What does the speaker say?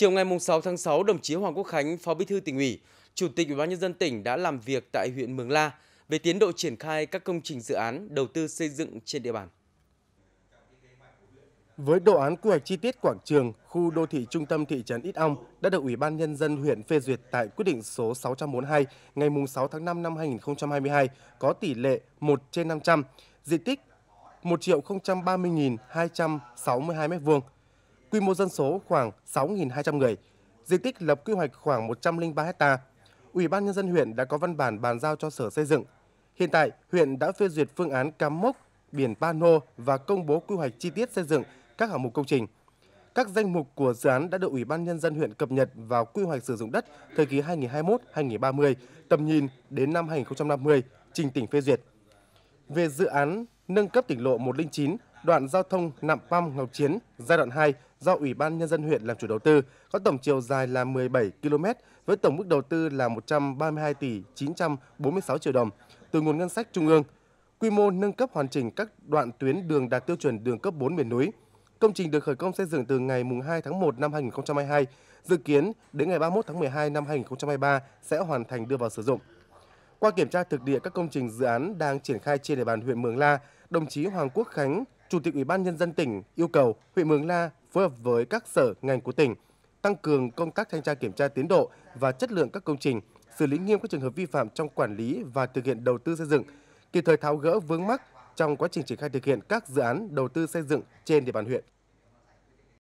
Chiều ngày 6 tháng 6, đồng chí Hoàng Quốc Khánh, Phó Bí thư tỉnh ủy, Chủ tịch Ủy ban nhân dân tỉnh đã làm việc tại huyện Mường La về tiến độ triển khai các công trình dự án đầu tư xây dựng trên địa bàn. Với đồ án quy hoạch chi tiết quảng trường, khu đô thị trung tâm thị trấn Ít Ong đã được Ủy ban Nhân dân huyện phê duyệt tại quyết định số 642 ngày 6 tháng 5 năm 2022 có tỷ lệ 1 trên 500, diện tích 1.030.262 m2 quy mô dân số khoảng 6.200 người, diện tích lập quy hoạch khoảng 103 ha. Ủy ban nhân dân huyện đã có văn bản bàn giao cho Sở Xây dựng. Hiện tại, huyện đã phê duyệt phương án cắm mốc, biển pano và công bố quy hoạch chi tiết xây dựng các hạng mục công trình. Các danh mục của dự án đã được Ủy ban nhân dân huyện cập nhật vào quy hoạch sử dụng đất thời kỳ 2021-2030, tầm nhìn đến năm 2050, trình tỉnh phê duyệt. Về dự án nâng cấp tỉnh lộ 109 đoạn giao thông Nạm Păm Ngọc Chiến giai đoạn 2 do Ủy ban Nhân dân huyện làm chủ đầu tư, có tổng chiều dài là 17 km với tổng mức đầu tư là 132 tỷ 946 triệu đồng từ nguồn ngân sách trung ương. Quy mô nâng cấp hoàn chỉnh các đoạn tuyến đường đạt tiêu chuẩn đường cấp 4 miền núi. Công trình được khởi công xây dựng từ ngày 2 tháng 1 năm 2022, dự kiến đến ngày 31 tháng 12 năm 2023 sẽ hoàn thành đưa vào sử dụng. Qua kiểm tra thực địa các công trình dự án đang triển khai trên địa bàn huyện Mường La, đồng chí Hoàng Quốc Khánh, Chủ tịch Ủy ban nhân dân tỉnh yêu cầu huyện Mường La phối hợp với các sở ngành của tỉnh tăng cường công tác thanh tra kiểm tra tiến độ và chất lượng các công trình, xử lý nghiêm các trường hợp vi phạm trong quản lý và thực hiện đầu tư xây dựng, kịp thời tháo gỡ vướng mắc trong quá trình triển khai thực hiện các dự án đầu tư xây dựng trên địa bàn huyện.